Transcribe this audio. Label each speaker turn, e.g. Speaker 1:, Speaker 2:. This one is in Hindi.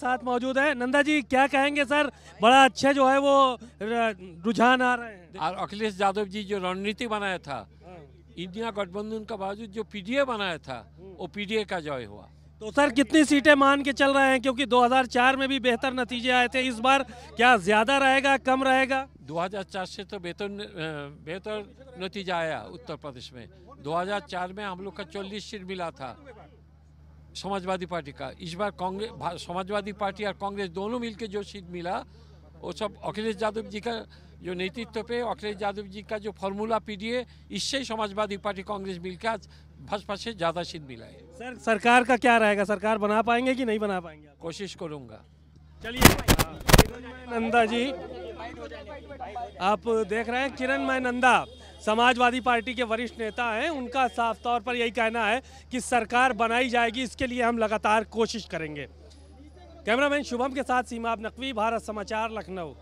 Speaker 1: साथ मौजूद है नंदा जी क्या कहेंगे सर बड़ा अच्छा जो है वो रुझान आ रहे
Speaker 2: हैं और अखिलेश यादव जी जो रणनीति बनाया था हाँ। इंडिया गठबंधन का बावजूद जो पीडीए बनाया था वो पीडीए का जय हुआ
Speaker 1: तो सर कितनी सीटें मान के चल रहे हैं क्योंकि 2004 में भी बेहतर नतीजे आए थे इस बार क्या ज्यादा रहेगा कम रहेगा 2004
Speaker 2: से तो बेहतर बेहतर नतीजा आया उत्तर प्रदेश में 2004 में हम लोग का 40 सीट मिला था समाजवादी पार्टी का इस बार कांग्रेस समाजवादी पार्टी और कांग्रेस दोनों मिलकर जो सीट मिला वो सब अखिलेश यादव जी का जो नेतृत्व पे अखिलेश यादव जी का जो फॉर्मूला पीडीए इससे समाजवादी पार्टी कांग्रेस मिलकर आज भाजपा से ज़्यादा सीट मिला है
Speaker 1: सर सरकार का क्या रहेगा सरकार बना पाएंगे कि नहीं बना पाएंगे कोशिश करूँगा चलिए नंदा जी आप देख रहे हैं किरण माय नंदा समाजवादी पार्टी के वरिष्ठ नेता हैं उनका साफ तौर पर यही कहना है कि सरकार बनाई जाएगी इसके लिए हम लगातार कोशिश करेंगे कैमरामैन शुभम के साथ सीमा नकवी भारत समाचार लखनऊ